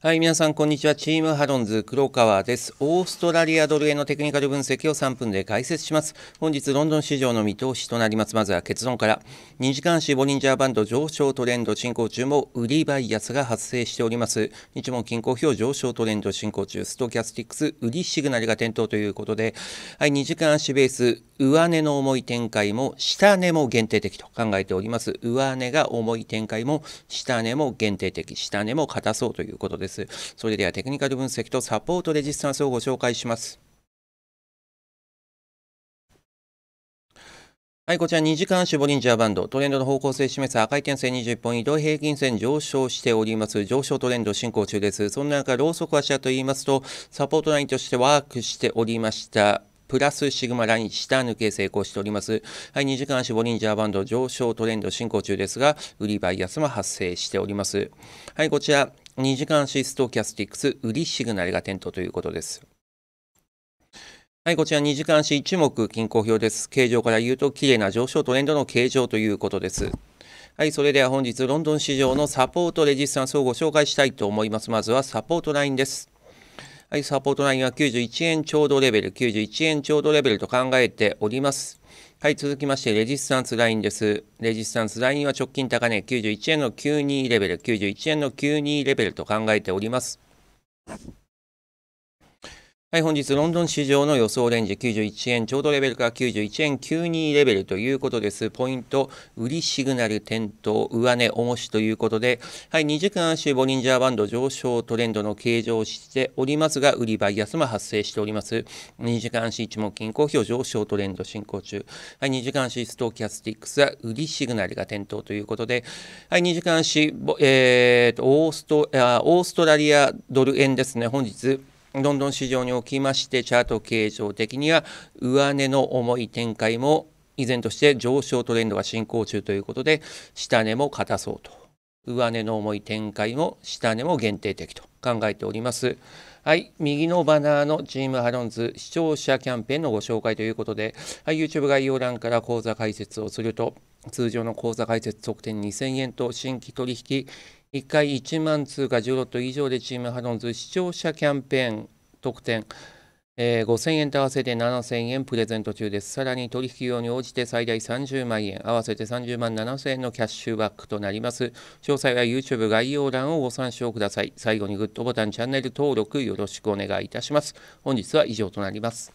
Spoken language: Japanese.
はい、皆さん、こんにちは。チームハロンズ、黒川です。オーストラリアドル円のテクニカル分析を3分で解説します。本日、ロンドン市場の見通しとなります。まずは結論から。2時間足ボリンジャーバンド上昇トレンド進行中も売りバイアスが発生しております。日問均衡表上昇トレンド進行中、ストキャスティックス売りシグナルが点灯ということで、はい、2時間足ベース、上値の重い展開も下値も限定的と考えております。上値が重い展開も下値も限定的、下値も硬そうということです。です。それではテクニカル分析とサポートレジスタンスをご紹介します。はい、こちら2時間足ボリンジャーバンド、トレンドの方向性示す赤い点線20本、移動平均線上昇しております。上昇トレンド進行中です。そんな中、ローソク足と言いますと、サポートラインとしてワークしておりました。プラスシグマライン下抜け成功しております。はい、2時間足ボリンジャーバンド上昇トレンド進行中ですが、売りバイアスも発生しております。はい、こちら、2時間シストキャスティックス売りシグナルが点灯ということです。はい、こちら2時間市一目均衡表です。形状から言うと綺麗な上昇トレンドの形状ということです。はい、それでは本日ロンドン市場のサポートレジスタンスをご紹介したいと思います。まずはサポートラインです。はい、サポートラインは91円ちょうどレベル、91円ちょうどレベルと考えております。はい、続きまして、レジスタンスラインです。レジスタンスラインは直近高値91円の92レベル、91円の92レベルと考えております。はい、本日、ロンドン市場の予想レンジ91円ちょうどレベルから91円92レベルということです。ポイント、売りシグナル点灯、上値重しということで、はい、2時間足ボリンジャーバンド上昇トレンドの形状をしておりますが、売りバイアスも発生しております。2時間足一目均衡表上昇トレンド進行中。はい、2時間足ストーキャスティックスは売りシグナルが点灯ということで、はい、2時間足、えー、オーストラリアドル円ですね、本日、ロンドン市場におきましてチャート形状的には上値の重い展開も依然として上昇トレンドが進行中ということで下値も硬そうと上値の重い展開も下値も限定的と考えておりますはい右のバナーのチームハロンズ視聴者キャンペーンのご紹介ということで、はい、YouTube 概要欄から講座解説をすると通常の口座開設特典2000円と新規取引1回1万通貨10ロット以上でチームハロンズ視聴者キャンペーン特典、えー、5000円と合わせて7000円プレゼント中です。さらに取引用に応じて最大30万円、合わせて30万7000円のキャッシュバックとなります。詳細は YouTube 概要欄をご参照ください。最後にグッドボタン、チャンネル登録よろしくお願いいたします。本日は以上となります。